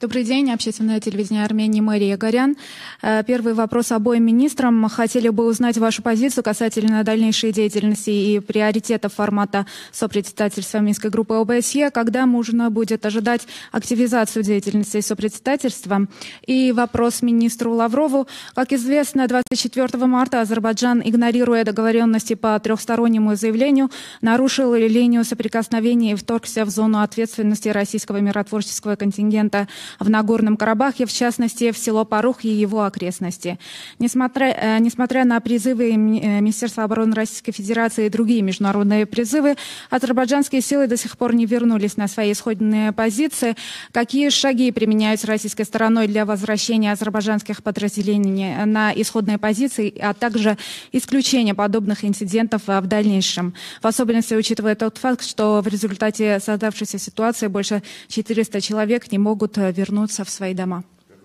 Добрый день. Общественное телевидение Армении Мария Горян. Э, первый вопрос обоим министрам. Хотели бы узнать вашу позицию касательно дальнейшей деятельности и приоритетов формата сопредседательства Минской группы ОБСЕ. Когда можно будет ожидать активизацию деятельности сопредседательства? И вопрос министру Лаврову. Как известно, 24 марта Азербайджан, игнорируя договоренности по трехстороннему заявлению, нарушил линию соприкосновения и вторгся в зону ответственности российского миротворческого контингента – в Нагорном Карабахе, в частности, в село Парух и его окрестности. Несмотря, э, несмотря на призывы э, Министерства обороны Российской Федерации и другие международные призывы, азербайджанские силы до сих пор не вернулись на свои исходные позиции. Какие шаги применяются российской стороной для возвращения азербайджанских подразделений на исходные позиции, а также исключение подобных инцидентов э, в дальнейшем? В особенности учитывая тот факт, что в результате создавшейся ситуации больше 400 человек не могут вернуться вернуться в свои дома.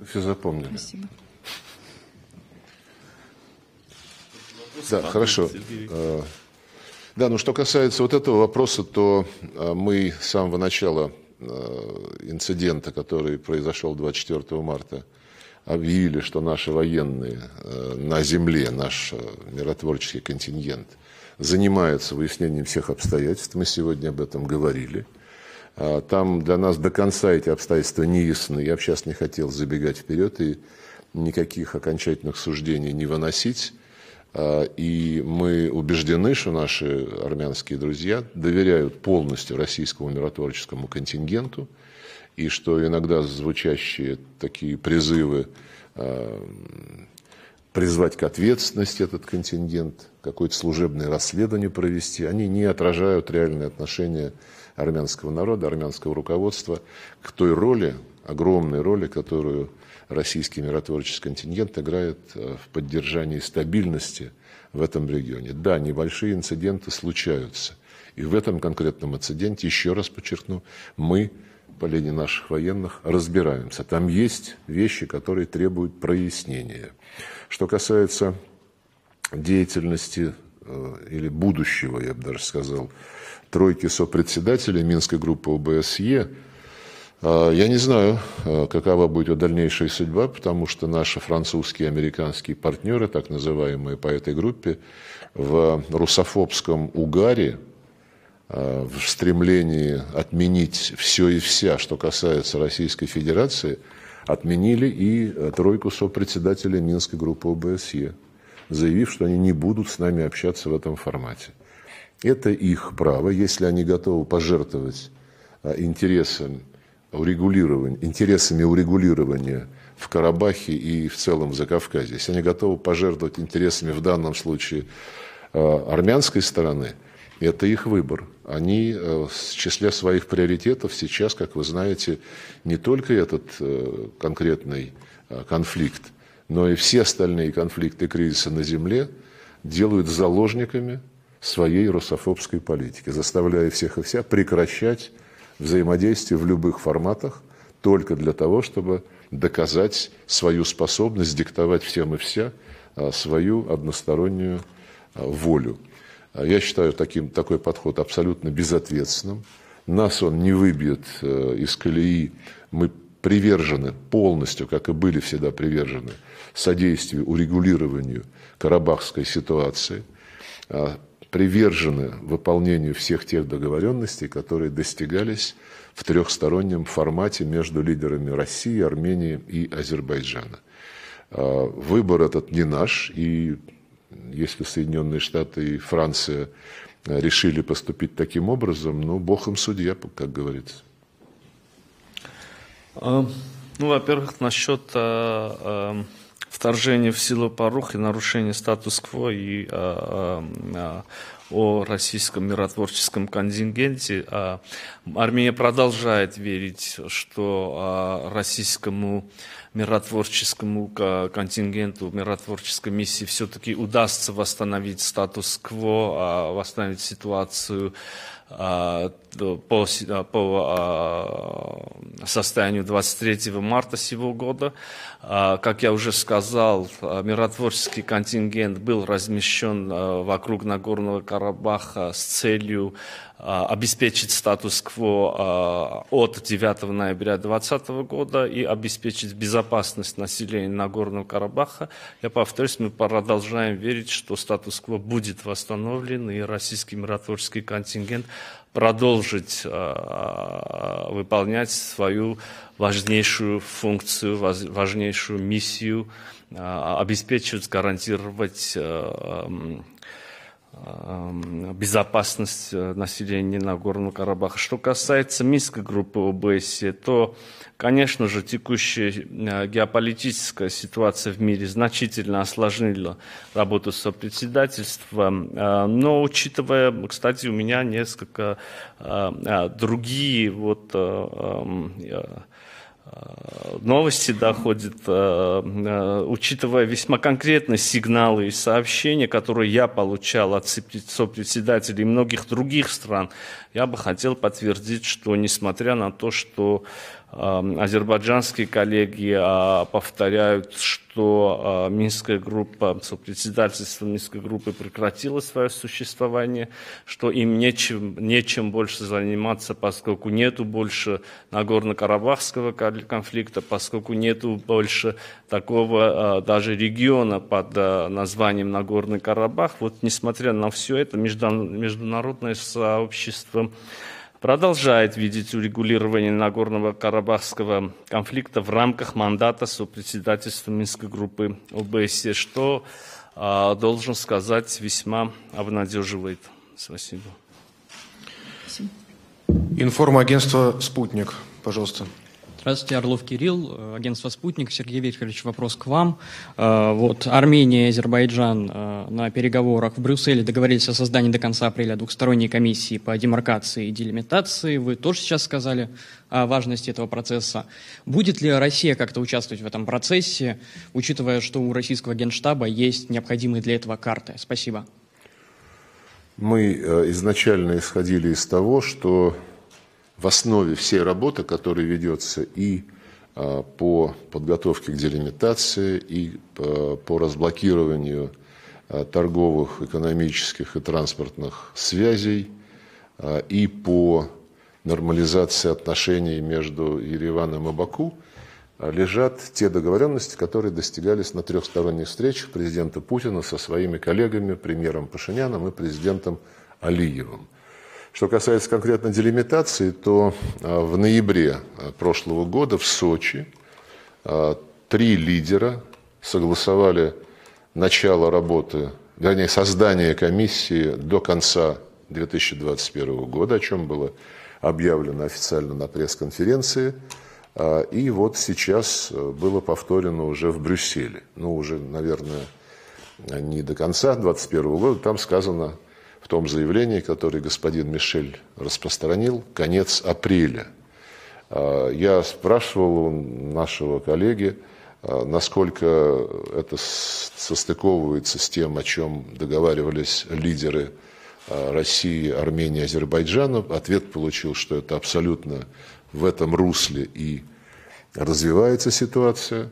Все запомнили. Спасибо. Да, хорошо. Э, да, ну что касается вот этого вопроса, то э, мы с самого начала э, инцидента, который произошел 24 марта, объявили, что наши военные на земле, наш миротворческий контингент, занимаются выяснением всех обстоятельств. Мы сегодня об этом говорили. А, там для нас до конца эти обстоятельства не ясны. Я бы сейчас не хотел забегать вперед и никаких окончательных суждений не выносить. А, и мы убеждены, что наши армянские друзья доверяют полностью российскому миротворческому контингенту, и что иногда звучащие такие призывы а, призвать к ответственности этот контингент, какое-то служебное расследование провести, они не отражают реальные отношения армянского народа, армянского руководства к той роли, огромной роли, которую российский миротворческий контингент играет э, в поддержании стабильности в этом регионе. Да, небольшие инциденты случаются. И в этом конкретном инциденте, еще раз подчеркну, мы по линии наших военных разбираемся. Там есть вещи, которые требуют прояснения. Что касается деятельности э, или будущего, я бы даже сказал, тройки сопредседателей Минской группы ОБСЕ. А, я не знаю, а, какова будет его дальнейшая судьба, потому что наши французские и американские партнеры, так называемые по этой группе, в русофобском угаре, а, в стремлении отменить все и вся, что касается Российской Федерации, отменили и тройку сопредседателей Минской группы ОБСЕ, заявив, что они не будут с нами общаться в этом формате. Это их право, если они готовы пожертвовать а, интересам урегулирования, интересами урегулирования в Карабахе и в целом в Закавказье. Если они готовы пожертвовать интересами в данном случае а, армянской стороны, это их выбор. Они а, в числе своих приоритетов сейчас, как вы знаете, не только этот э, конкретный конфликт, но и все остальные конфликты кризиса на земле делают заложниками своей русофобской политики, заставляя всех и вся прекращать взаимодействие в любых форматах только для того, чтобы доказать свою способность диктовать всем и вся а, свою одностороннюю а, волю. А, я считаю таким, такой подход абсолютно безответственным. Нас он не выбьет э, из колеи. Мы привержены полностью, как и были всегда привержены, содействию урегулированию карабахской ситуации – а, привержены выполнению всех тех договоренностей, которые достигались в трехстороннем формате между лидерами России, Армении и Азербайджана. А, выбор этот не наш, и если Соединенные Штаты и Франция а, решили поступить таким образом, ну, бог им судья, как говорится. Эм, ну, во-первых, насчет эм, вторжение в силу порух и нарушение статус-кво и а, а, а о российском миротворческом контингенте. А, Армения продолжает верить, что а, российскому миротворческому контингенту, миротворческой миссии все-таки удастся восстановить статус-кво, а, восстановить ситуацию а, по, а, по а, состоянию 23 марта сего года. Как я уже сказал, миротворческий контингент был размещен вокруг Нагорного Карабаха с целью обеспечить статус-кво от 9 ноября 2020 года и обеспечить безопасность населения Нагорного Карабаха. Я повторюсь, мы продолжаем верить, что статус-кво будет восстановлен и российский миротворческий контингент – продолжить э, выполнять свою важнейшую функцию, важнейшую миссию, э, обеспечивать, гарантировать э, Эм, безопасность э, населения Нагорного Карабаха. Что касается Минской группы ОБСЕ, то, конечно же, текущая э, геополитическая ситуация в мире значительно осложнила работу сопредседательства. Э, но, учитывая, кстати, у меня несколько другие вот эм, Э, новости доходят, э, э, учитывая весьма конкретные сигналы и сообщения, которые я получал от сопредседателей многих других стран, я бы хотел подтвердить, что несмотря на то, что Эм, азербайджанские коллеги а, повторяют, что а, Минская группа, сопредседательство Минской группы прекратило свое существование, что им нечем, нечем больше заниматься, поскольку нету больше Нагорно-Карабахского конфликта, поскольку нету больше такого а, даже региона под названием Нагорный Карабах. Вот несмотря на все это, международное сообщество продолжает видеть урегулирование Нагорно-Карабахского конфликта в рамках мандата сопредседательства Минской группы ОБСЕ, что, а, должен сказать, весьма обнадеживает. Спасибо. Спасибо. Информагентство «Спутник», пожалуйста. Здравствуйте, Орлов Кирилл, э, агентство «Спутник». Сергей Викторович, вопрос к вам. Э, вот Армения и Азербайджан э, на переговорах в Брюсселе договорились о создании до конца апреля двухсторонней комиссии по демаркации и делимитации. Вы тоже сейчас сказали о важности этого процесса. Будет ли Россия как-то участвовать в этом процессе, учитывая, что у российского генштаба есть необходимые для этого карты? Спасибо. Мы изначально исходили из того, что в основе всей работы, которая ведется и а, по подготовке к делимитации, и а, по разблокированию а, торговых, экономических и транспортных связей, и по нормализации отношений между Ереваном и Баку, лежат те договоренности, которые достигались на трехсторонних встречах президента Путина со своими коллегами, премьером Пашиняном и президентом Алиевым. Что касается конкретно делимитации, то а, в ноябре а, прошлого года в Сочи а, три лидера согласовали начало работы, вернее, создание комиссии до конца 2021 года, о чем было объявлено официально на пресс-конференции. И вот сейчас было повторено уже в Брюсселе. Ну, уже, наверное, не до конца 2021 года. Там сказано в том заявлении, которое господин Мишель распространил, конец апреля. А, я спрашивал у нашего коллеги, а, насколько это состыковывается с тем, о чем договаривались лидеры а, России, Армении, Азербайджана. Ответ получил, что это абсолютно в этом русле и развивается ситуация.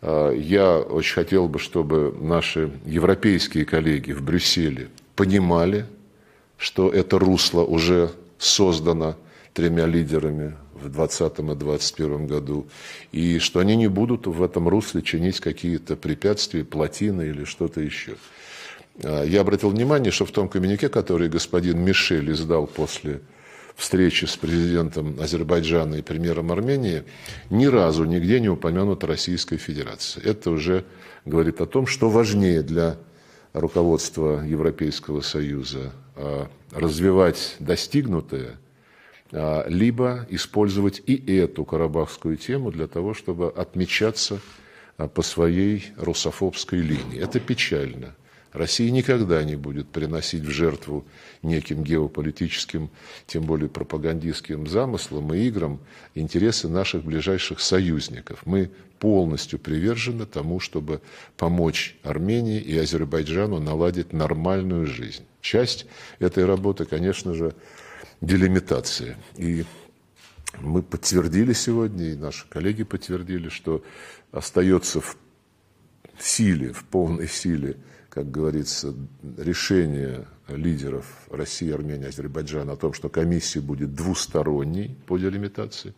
Я очень хотел бы, чтобы наши европейские коллеги в Брюсселе – понимали, что это русло уже создано тремя лидерами в 2020 и 2021 году, и что они не будут в этом русле чинить какие-то препятствия, плотины или что-то еще. А, я обратил внимание, что в том коммюнике, который господин Мишель издал после встречи с президентом Азербайджана и премьером Армении, ни разу нигде не упомянута Российская Федерация. Это уже говорит о том, что важнее для руководство Европейского Союза а, развивать достигнутое, а, либо использовать и эту карабахскую тему для того, чтобы отмечаться а, по своей русофобской линии. Это печально. Россия никогда не будет приносить в жертву неким геополитическим, тем более пропагандистским замыслам и играм интересы наших ближайших союзников. Мы полностью привержены тому, чтобы помочь Армении и Азербайджану наладить нормальную жизнь. Часть этой работы, конечно же, делимитация. И мы подтвердили сегодня, и наши коллеги подтвердили, что остается в силе, в полной силе как говорится, решение лидеров России, Армении, Азербайджана о том, что комиссия будет двусторонней по делимитации,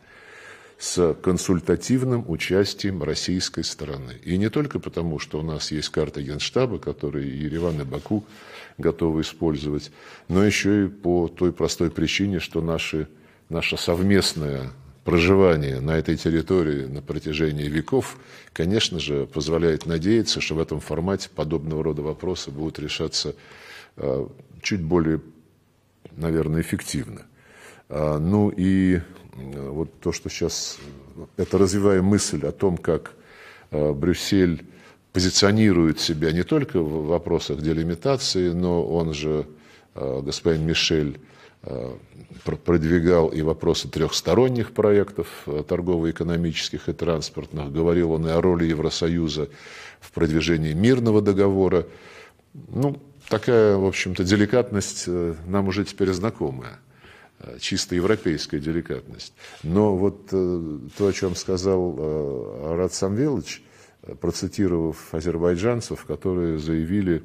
с консультативным участием российской стороны. И не только потому, что у нас есть карта Генштаба, которую Ереван и Баку готовы использовать, но еще и по той простой причине, что наши, наша совместная проживание на этой территории на протяжении веков, конечно же, позволяет надеяться, что в этом формате подобного рода вопросы будут решаться э, чуть более, наверное, эффективно. А, ну и э, вот то, что сейчас... Это развивая мысль о том, как э, Брюссель позиционирует себя не только в вопросах делимитации, но он же, господин Мишель, Э, продвигал и вопросы трехсторонних проектов э, торгово-экономических и транспортных. Говорил он и о роли Евросоюза в продвижении мирного договора. Ну, такая, в общем-то, деликатность э, нам уже теперь знакомая чисто европейская деликатность. Но вот то, о чем сказал Рад Самвелович, процитировав азербайджанцев, которые заявили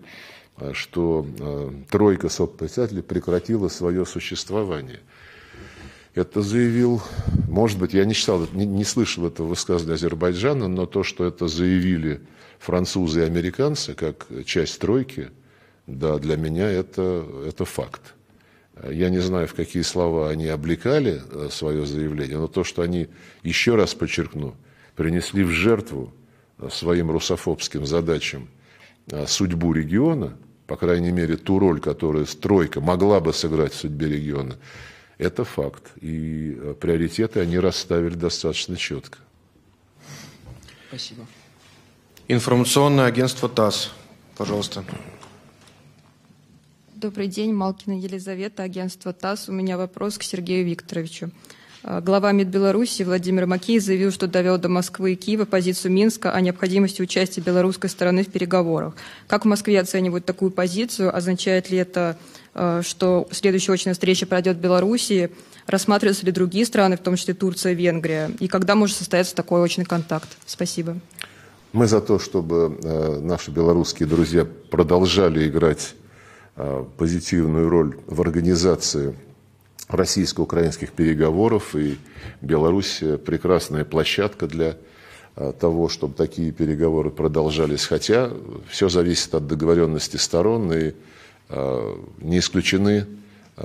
Э, что э, тройка сопредседателей прекратила свое существование. Это заявил, может быть, я не читал, не, не слышал этого высказывания Азербайджана, но то, что это заявили французы и американцы как часть тройки, да, для меня это, это факт. Я не знаю, в какие слова они облекали э, свое заявление, но то, что они, еще раз подчеркну, принесли в жертву своим русофобским задачам судьбу региона, по крайней мере, ту роль, которую стройка могла бы сыграть в судьбе региона, это факт. И э, приоритеты они расставили достаточно четко. Спасибо. Информационное агентство ТАСС. Пожалуйста. Добрый день, Малкина Елизавета, агентство ТАСС. У меня вопрос к Сергею Викторовичу. Э, глава МИД Беларуси Владимир Макей заявил, что довел до Москвы и Киева позицию Минска о необходимости участия белорусской стороны в переговорах. Как в Москве оценивают такую позицию? Означает ли это, э, что следующая очная встреча пройдет в Беларуси? Рассматриваются ли другие страны, в том числе Турция и Венгрия? И когда может состояться такой очный контакт? Спасибо. Мы за то, чтобы э, наши белорусские друзья продолжали играть позитивную роль в организации российско-украинских переговоров, и Беларусь э, прекрасная площадка для э, того, чтобы такие переговоры продолжались. Хотя все зависит от договоренности сторон, и э, не исключены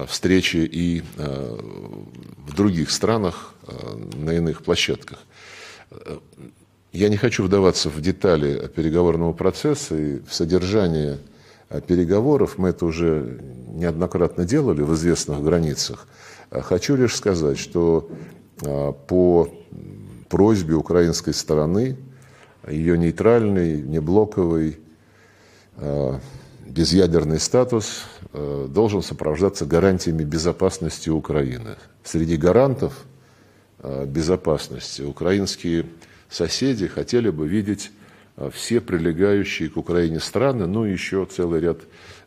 встречи и в других странах, на иных площадках. Я не хочу вдаваться в детали переговорного процесса и в содержание Э, переговоров, мы это уже неоднократно делали в известных границах. Э, хочу лишь сказать, что э, по просьбе украинской стороны, ее нейтральный, неблоковый, безъядерный статус должен сопровождаться гарантиями безопасности Украины. Среди гарантов безопасности украинские соседи хотели бы видеть Э, все прилегающие к Украине страны, ну и еще целый ряд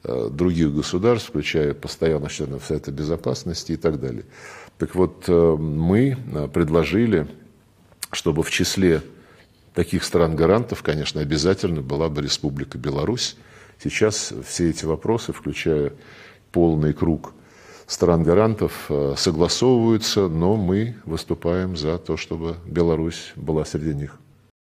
э, других государств, включая постоянно членов Совета Безопасности и так далее. Так вот, э, мы предложили, чтобы в числе таких стран-гарантов, конечно, обязательно была бы Республика Беларусь. Сейчас все эти вопросы, включая полный круг стран-гарантов, согласовываются, но мы выступаем за то, чтобы Беларусь была среди них.